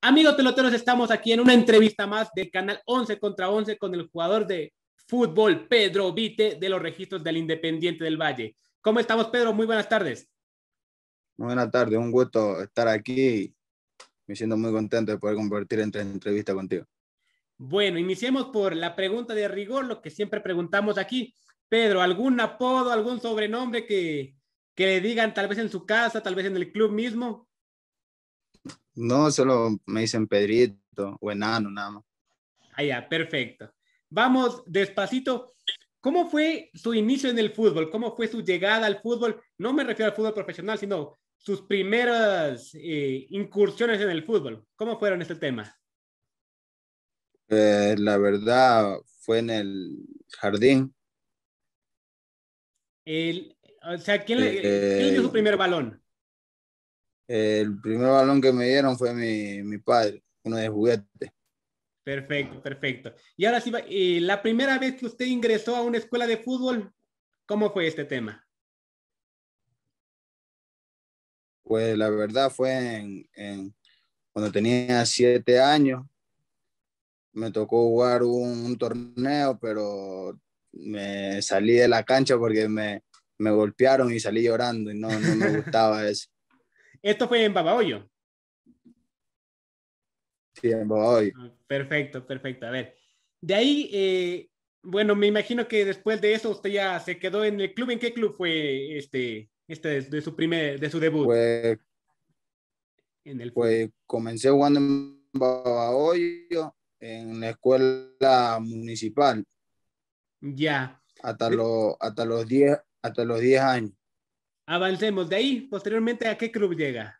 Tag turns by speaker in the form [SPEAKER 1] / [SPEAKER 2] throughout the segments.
[SPEAKER 1] Amigos peloteros, estamos aquí en una entrevista más del canal 11 contra 11 con el jugador de fútbol Pedro Vite de los registros del Independiente del Valle. ¿Cómo estamos, Pedro? Muy buenas tardes.
[SPEAKER 2] Buenas tardes, un gusto estar aquí. Me siento muy contento de poder compartir esta entrevista contigo.
[SPEAKER 1] Bueno, iniciemos por la pregunta de rigor, lo que siempre preguntamos aquí. Pedro, ¿algún apodo, algún sobrenombre que, que le digan tal vez en su casa, tal vez en el club mismo?
[SPEAKER 2] No, solo me dicen Pedrito
[SPEAKER 1] o enano nada más. Ah, ya, perfecto. Vamos despacito. ¿Cómo fue su inicio en el fútbol? ¿Cómo fue su llegada al fútbol? No me refiero al fútbol profesional, sino sus primeras eh, incursiones en el fútbol. ¿Cómo fueron este tema?
[SPEAKER 2] Eh, la verdad fue en el jardín.
[SPEAKER 1] o sea, ¿quién le dio su eh, primer balón?
[SPEAKER 2] el primer balón que me dieron fue mi, padre, uno de juguete.
[SPEAKER 1] Perfecto, perfecto. Y ahora sí, la primera vez que usted ingresó a una escuela de fútbol, ¿cómo fue este tema?
[SPEAKER 2] Pues la verdad fue en, cuando tenía siete años. Me tocó jugar un, torneo, pero me salí de la cancha porque me, golpearon y salí llorando y no me gustaba
[SPEAKER 1] eso. Esto fue en Babaoyo? Sí, en Babaoyo. Ah, perfecto, perfecto. A ver, de ahí, eh, bueno, me imagino que después de eso usted ya se quedó en el club. ¿En qué club fue este, este de, su primer, de su debut?
[SPEAKER 2] Pues, en el... comencé jugando en Babaoyo en la escuela municipal. Ya. Hasta, los, hasta los 10 años.
[SPEAKER 1] Avancemos. De ahí, posteriormente, ¿a qué club llega?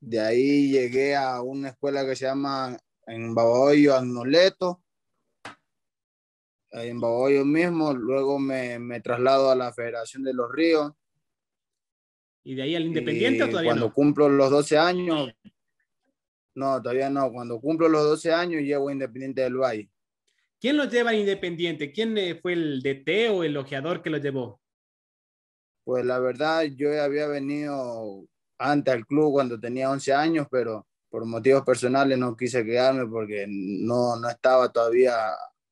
[SPEAKER 2] De ahí llegué a una escuela que se llama en Baboyo, ahí En Baboyo mismo. Luego me, traslado a la Federación de los Ríos.
[SPEAKER 1] ¿Y de ahí al Independiente todavía Cuando
[SPEAKER 2] cumplo los 12 años. No, todavía no. Cuando cumplo los 12 años, llevo Independiente del Valle.
[SPEAKER 1] ¿Quién los lleva al Independiente? ¿Quién eh, fue el DT o el ojeador que lo llevó? pues la verdad yo había
[SPEAKER 2] venido antes al club cuando tenía 11 años, pero por motivos personales no quise quedarme porque no, no estaba todavía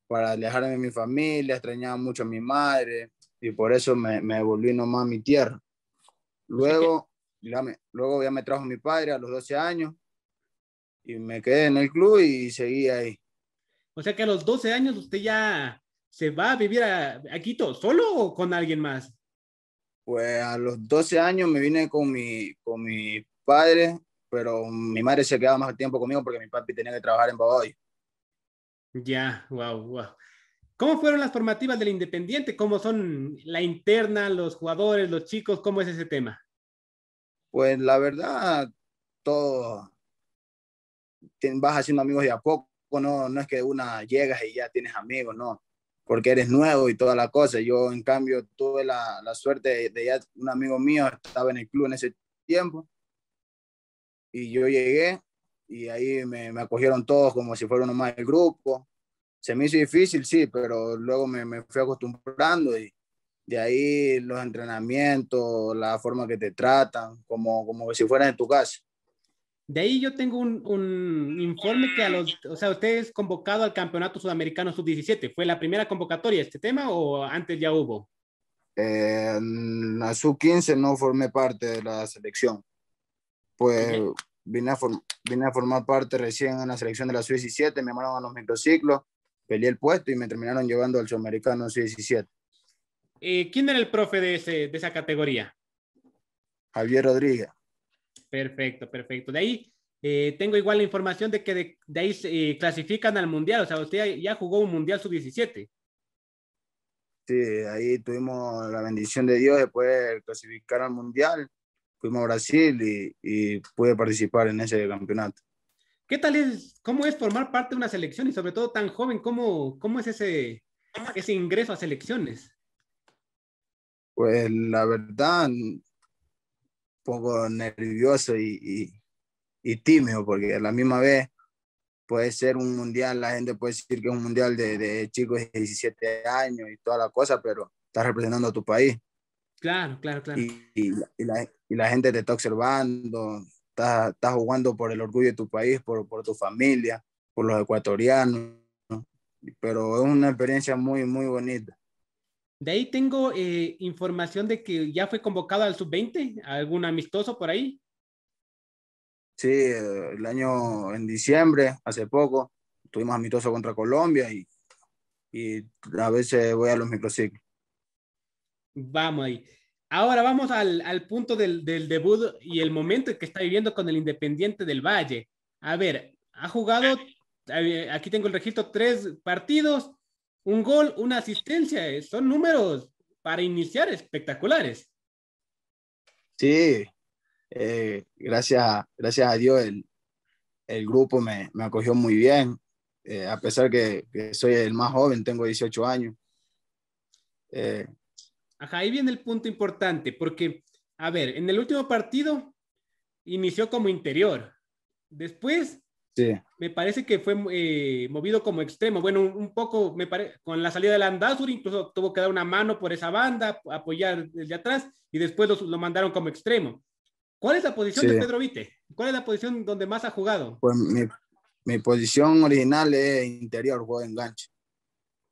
[SPEAKER 2] para alejarme de mi familia, extrañaba mucho a mi madre y por eso me, volví nomás a mi tierra. Luego, ya luego ya me trajo mi padre a los 12 años y me quedé en el club y seguí ahí.
[SPEAKER 1] O sea que a los 12 años usted ya se va a vivir a Quito, ¿solo o con alguien más?
[SPEAKER 2] Pues a los 12 años me vine con mi, con mi padre, pero mi madre se quedaba más tiempo conmigo porque mi papi tenía que trabajar en Bogotá.
[SPEAKER 1] Ya, wow, wow. ¿Cómo fueron las formativas del Independiente? ¿Cómo son la interna, los jugadores, los chicos? ¿Cómo es ese tema?
[SPEAKER 2] Pues la verdad, todo vas haciendo amigos de a poco, no, no es que una llegas y ya tienes amigos, no porque eres nuevo y toda la cosa. Yo, en cambio, tuve la, suerte de, un amigo mío estaba en el club en ese tiempo y yo llegué y ahí me, acogieron todos como si fuera uno más del grupo. Se me hizo difícil, sí, pero luego me, fui acostumbrando y de ahí los entrenamientos, la forma que te tratan, como, como si fueran en tu casa.
[SPEAKER 1] De ahí yo tengo un, informe que a los, o sea, usted es convocado al Campeonato Sudamericano Sub-17. ¿Fue la primera convocatoria este tema o antes ya hubo?
[SPEAKER 2] Eh, en la Sub-15 no formé parte de la selección. Pues vine, a formar parte recién en la selección de la Sub-17, me mandaron a los microciclos, peleé el puesto y me terminaron llevando al Sudamericano Sub-17.
[SPEAKER 1] Eh, ¿Quién era el profe de esa categoría?
[SPEAKER 2] Javier Rodríguez.
[SPEAKER 1] Perfecto, perfecto. De ahí eh, tengo igual la información de que de, ahí se, eh, clasifican al mundial. O sea, usted ya jugó un mundial sub-17.
[SPEAKER 2] Sí, ahí tuvimos la bendición de Dios de poder clasificar al mundial. Fuimos a Brasil y, pude participar en ese campeonato.
[SPEAKER 1] ¿Qué tal es, cómo es formar parte de una selección y sobre todo tan joven? ¿Cómo, cómo es ese, ese ingreso a selecciones?
[SPEAKER 2] Pues la verdad, poco nervioso y, tímido, porque a la misma vez puede ser un mundial, la gente puede decir que es un mundial de, chicos de 17 años y toda la cosa, pero estás representando a tu país. Claro, claro, claro. Y, la, gente te está observando, estás está jugando por el orgullo de tu país, por, por tu familia, por los ecuatorianos, pero es una experiencia muy, muy bonita.
[SPEAKER 1] De ahí tengo eh, información de que ya fue convocado al sub-20, algún amistoso por ahí.
[SPEAKER 2] Sí, el año en diciembre, hace poco, tuvimos amistoso contra Colombia y, y a veces voy a los microciclos.
[SPEAKER 1] Vamos ahí. Ahora vamos al, punto del, del, debut y el momento que está viviendo con el Independiente del Valle. A ver, ha jugado, aquí tengo el registro, tres partidos, un gol, una asistencia, eh, son números para iniciar espectaculares.
[SPEAKER 2] Sí, eh, gracias, gracias a Dios el, grupo me, acogió muy bien, eh, a pesar que, que, soy el más joven, tengo 18 años.
[SPEAKER 1] ahí viene el punto importante, porque, a ver, en el último partido inició como interior, después me parece que fue eh, movido como extremo. Bueno, un, poco, me pare... con la salida de Landazur, incluso tuvo que dar una mano por esa banda, apoyar desde atrás, y después lo mandaron como extremo. ¿Cuál es la posición de Pedro Vite? ¿Cuál es la posición donde más ha jugado?
[SPEAKER 2] Pues mi, posición original es interior, juego de enganche.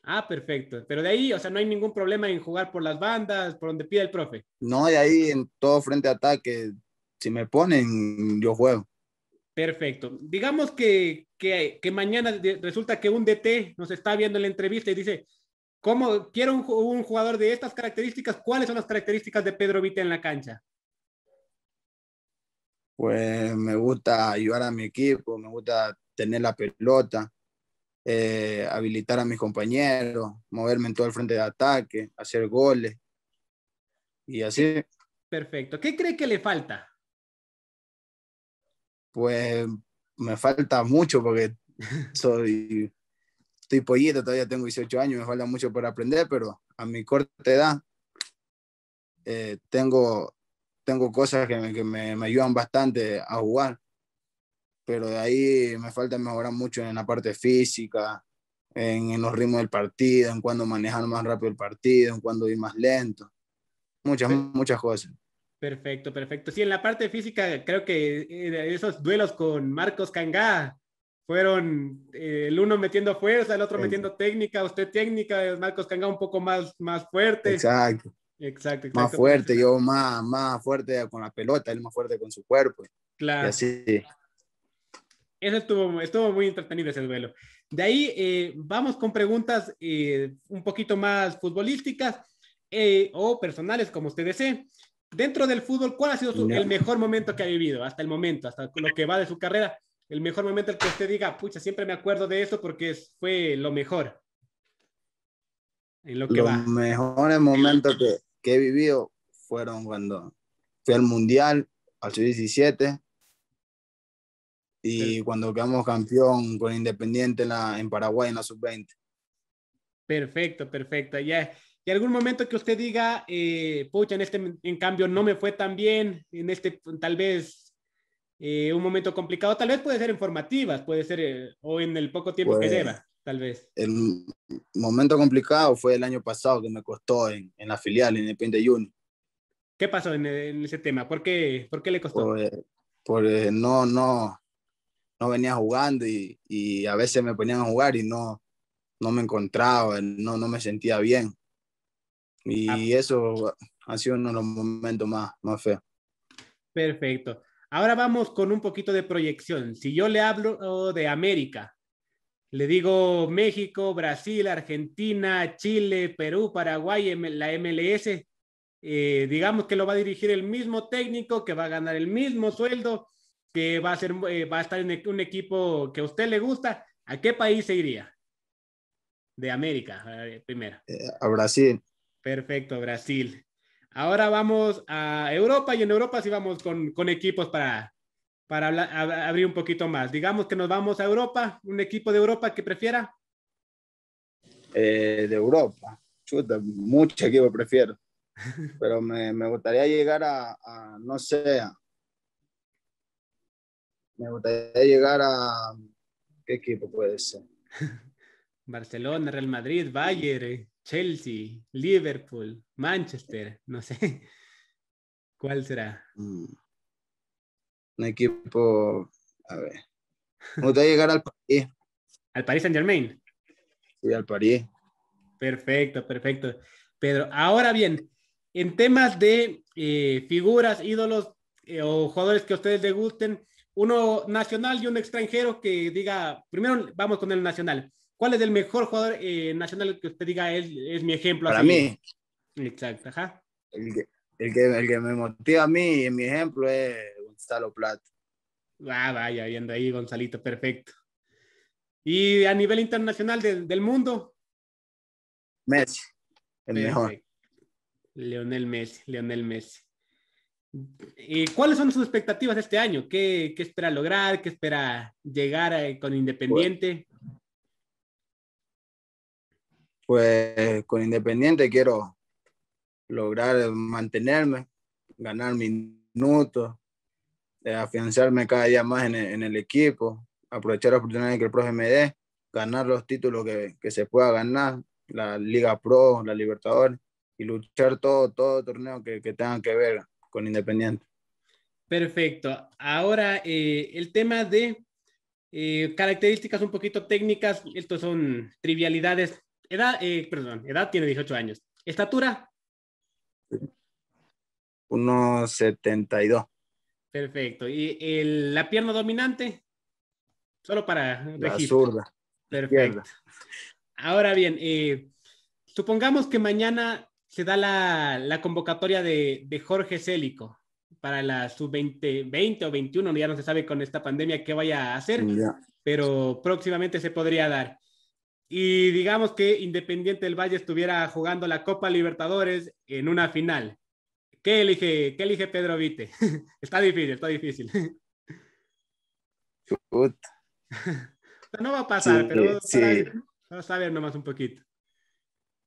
[SPEAKER 1] Ah, perfecto. Pero de ahí, o sea, no hay ningún problema en jugar por las bandas, por donde pida el profe.
[SPEAKER 2] No, de ahí en todo frente de ataque, si me ponen, yo juego.
[SPEAKER 1] Perfecto. Digamos que, mañana resulta que un DT nos está viendo en la entrevista y dice, ¿cómo quiero un, jugador de estas características? ¿Cuáles son las características de Pedro Vita en la cancha?
[SPEAKER 2] Pues me gusta ayudar a mi equipo, me gusta tener la pelota, eh, habilitar a mis compañeros, moverme en todo el frente de ataque, hacer goles y así.
[SPEAKER 1] Perfecto. ¿Qué cree que le falta?
[SPEAKER 2] pues me falta mucho porque soy, estoy pollito, todavía tengo 18 años, me falta mucho por aprender, pero a mi corta edad eh, tengo, tengo cosas que, me, ayudan bastante a jugar, pero de ahí me falta mejorar mucho en la parte física, en, los ritmos del partido, en cuándo manejar más rápido el partido, en cuándo ir más lento, muchas, muchas cosas.
[SPEAKER 1] Perfecto, perfecto. Sí, en la parte física creo que eh, esos duelos con Marcos Cangá fueron eh, el uno metiendo fuerza, el otro metiendo técnica, usted técnica, Marcos Canga un poco más, más fuerte. Exacto. Exacto, Más fuerte,
[SPEAKER 2] yo más, más fuerte con la pelota, él más fuerte con su cuerpo. Claro. así.
[SPEAKER 1] Eso estuvo, estuvo muy entretenido ese duelo. De ahí eh, vamos con preguntas un poquito más futbolísticas o personales, como usted desee dentro del fútbol, ¿cuál ha sido el mejor momento que ha vivido hasta el momento, hasta lo que va de su carrera? El mejor momento el que usted diga, pucha, siempre me acuerdo de eso porque fue lo mejor. lo
[SPEAKER 2] que Los mejores momentos que, que, he vivido fueron cuando fui al Mundial, al Sub-17, y cuando quedamos campeón con Independiente en, en Paraguay en la Sub-20.
[SPEAKER 1] Perfecto, perfecto. Ya, y algún momento que usted diga, eh, pucha, en este, en cambio, no me fue tan bien, en este, tal vez, eh, un momento complicado, tal vez puede ser en puede ser, eh, o en el poco tiempo que pues, lleva, tal vez.
[SPEAKER 2] El momento complicado fue el año pasado que me costó en, en la filial, en el de
[SPEAKER 1] ¿Qué pasó en, ese tema? ¿Por
[SPEAKER 2] qué, le costó? Pues, porque no, no, no venía jugando y, y, a veces me ponían a jugar y no, no me encontraba, no, no me sentía bien Ah. Y eso ha sido uno de los momentos más, más feos.
[SPEAKER 1] Perfecto. Ahora vamos con un poquito de proyección. Si yo le hablo de América, le digo México, Brasil, Argentina, Chile, Perú, Paraguay, la MLS, eh, digamos que lo va a dirigir el mismo técnico, que va a ganar el mismo sueldo, que va a, ser, eh, va a estar en e, un equipo que a usted le gusta, ¿a qué país se iría? De América, eh, primero.
[SPEAKER 2] A Brasil.
[SPEAKER 1] Perfecto, Brasil. Ahora vamos a Europa y en Europa sí vamos con, equipos para, para abrir un poquito más. Digamos que nos vamos a Europa, un equipo de Europa que prefiera.
[SPEAKER 2] Eh, de Europa, chuta, mucho equipo prefiero. Pero me, gustaría llegar a, a, no sé, me gustaría llegar a, ¿qué equipo puede ser?
[SPEAKER 1] Barcelona, Real Madrid, Bayern. Eh. Chelsea, Liverpool, Manchester, no sé. ¿Cuál será?
[SPEAKER 2] Mm. Un equipo, a ver. ¿Voy a llegar al
[SPEAKER 1] París. ¿Al París Saint Germain? Sí, al París. Perfecto, perfecto. Pedro, ahora bien, en temas de eh, figuras, ídolos eh, o jugadores que a ustedes les gusten, uno nacional y uno extranjero que diga, primero vamos con el nacional. ¿Cuál es el mejor jugador eh, nacional que usted diga es, mi ejemplo? Para mí. Exacto, ajá.
[SPEAKER 2] El que, el, que, me motiva a mí, mi
[SPEAKER 1] ejemplo es Gonzalo Plata. Ah, vaya, viendo ahí Gonzalito, perfecto. ¿Y a nivel internacional del mundo? Messi, el mejor. Leonel Messi, Leonel Messi. ¿Y eh, ¿Cuáles son sus expectativas este año? ¿Qué, ¿Qué, espera lograr? ¿Qué espera llegar eh, con Independiente?
[SPEAKER 2] pues con Independiente quiero lograr mantenerme, ganar minutos, eh, afianzarme cada día más en el, equipo, aprovechar las oportunidades que el profe me dé, ganar los títulos que, que, se pueda ganar, la Liga Pro, la Libertadores, y luchar todo, todo torneo que, que tenga que ver con Independiente.
[SPEAKER 1] Perfecto. Ahora, eh, el tema de eh, características un poquito técnicas, estos son trivialidades Edad, eh, perdón, edad tiene 18 años. Estatura.
[SPEAKER 2] 1,72.
[SPEAKER 1] Perfecto. ¿Y la pierna dominante? Solo para registro. La
[SPEAKER 2] zurda. Perfecto.
[SPEAKER 1] Ahora bien, eh, supongamos que mañana se da la, convocatoria de, Jorge Célico para la sub-20 o 21, ya no se sabe con esta pandemia qué vaya a hacer, pero próximamente se podría dar y digamos que Independiente del Valle estuviera jugando la Copa Libertadores en una final. ¿Qué elige, qué elige Pedro Vite? está difícil, está difícil. No va a pasar, pero sí. Para, nomás un poquito.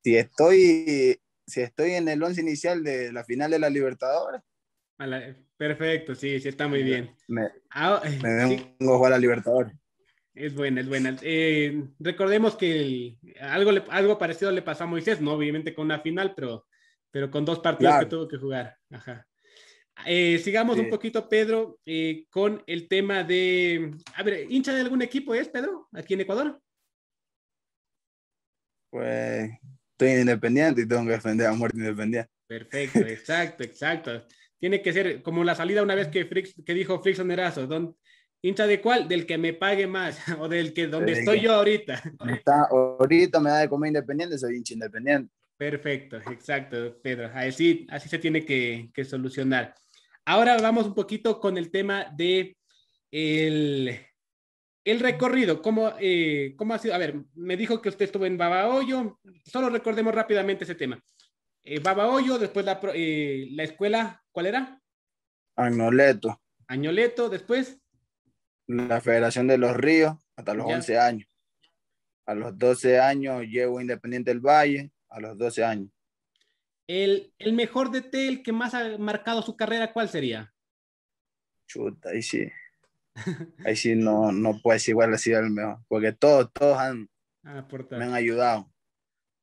[SPEAKER 2] Si estoy, si estoy en el once inicial de la final de la Libertadores.
[SPEAKER 1] Perfecto, sí, sí está muy bien. Me, ah, veo a jugar a Libertadores. Es buena, es buena. Eh, recordemos que algo, algo parecido le pasó a Moisés, ¿no? Obviamente con una final, pero, pero con dos partidos que tuvo que jugar. Ajá. Eh, sigamos un poquito, Pedro, eh, con el tema de. A ver, ¿hincha de algún equipo es, Pedro, aquí en Ecuador?
[SPEAKER 2] Pues estoy independiente y tengo que defender a muerte independiente.
[SPEAKER 1] Perfecto, exacto, exacto. Tiene que ser como la salida una vez que, que dijo Frickson Erazo, don, hincha de cuál? Del que me pague más o del que donde estoy yo ahorita.
[SPEAKER 2] Está, ahorita me da de comer independiente, soy hincha independiente.
[SPEAKER 1] Perfecto, exacto, Pedro. Así, así se tiene que, que solucionar. Ahora vamos un poquito con el tema de el, el recorrido. ¿Cómo, eh, ¿Cómo ha sido? A ver, me dijo que usted estuvo en Babahoyo. Solo recordemos rápidamente ese tema. Eh, Babahoyo, después la, eh, la escuela, ¿cuál era?
[SPEAKER 2] Añoleto.
[SPEAKER 1] Añoleto, después
[SPEAKER 2] la Federación de los Ríos hasta los 11 años. A los 12 años llevo Independiente del Valle, a los 12
[SPEAKER 1] años. El, el mejor DT, el que más ha marcado su carrera, ¿cuál sería?
[SPEAKER 2] Chuta, ahí sí. Ahí sí no, no puedes igual así el mejor, porque todos, todos han,
[SPEAKER 1] ah, me han ayudado.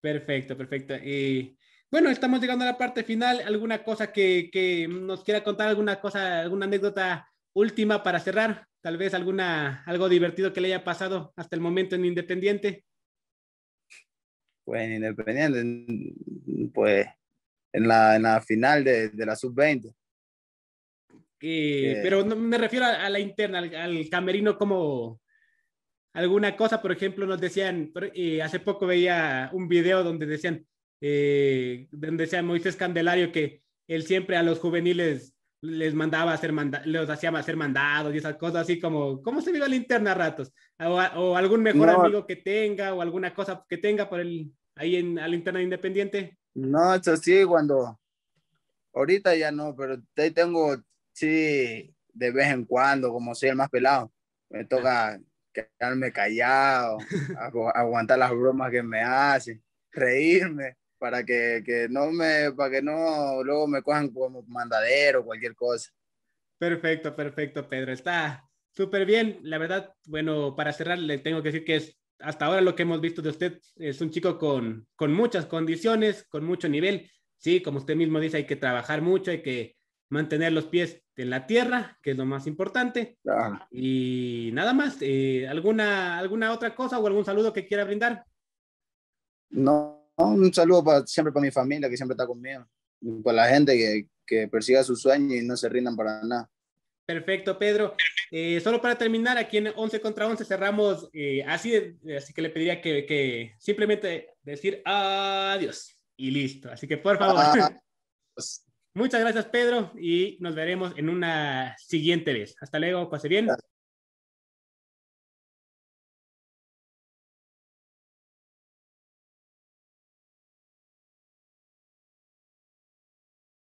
[SPEAKER 1] Perfecto, perfecto. Y bueno, estamos llegando a la parte final. ¿Alguna cosa que, que nos quiera contar? ¿Alguna cosa, alguna anécdota última para cerrar? tal vez alguna, algo divertido que le haya pasado hasta el momento en Independiente.
[SPEAKER 2] Pues en Independiente, pues en la, en la final de, de la sub-20.
[SPEAKER 1] pero no, me refiero a, la interna, al, camerino como alguna cosa, por ejemplo, nos decían, eh, hace poco veía un video donde decían, eh, donde decía Moisés Candelario que él siempre a los juveniles les mandaba hacer los hacía hacer mandados y esas cosas así como, ¿cómo se vive la interna a ratos? O, algún mejor amigo que tenga o alguna cosa que tenga por el, ahí en la interna independiente.
[SPEAKER 2] No, eso sí, cuando,
[SPEAKER 1] ahorita ya no, pero ahí tengo,
[SPEAKER 2] sí, de vez en cuando, como soy el más pelado, me toca quedarme callado, aguantar las bromas que me hacen, reírme para que, no me, para que no luego me cojan como mandadero o cualquier cosa.
[SPEAKER 1] Perfecto, perfecto, Pedro. Está súper bien. La verdad, bueno, para cerrar, le tengo que decir que es hasta ahora lo que hemos visto de usted. Es un chico con, muchas condiciones, con mucho nivel. Sí, como usted mismo dice, hay que trabajar mucho, hay que mantener los pies en la tierra, que es lo más importante. Ah. Y nada más, eh, ¿alguna, ¿alguna otra cosa o algún saludo que quiera brindar?
[SPEAKER 2] No, un saludo para, siempre para mi familia que siempre está conmigo, para la gente que, que persiga sus sueños y no se rindan para
[SPEAKER 1] nada. Perfecto, Pedro. Eh, solo para terminar, aquí en 11 contra 11 cerramos eh, así, así que le pediría que, que, simplemente decir adiós y listo. Así que por favor. Ah, Muchas gracias, Pedro, y nos veremos en una siguiente vez. Hasta luego, pase bien.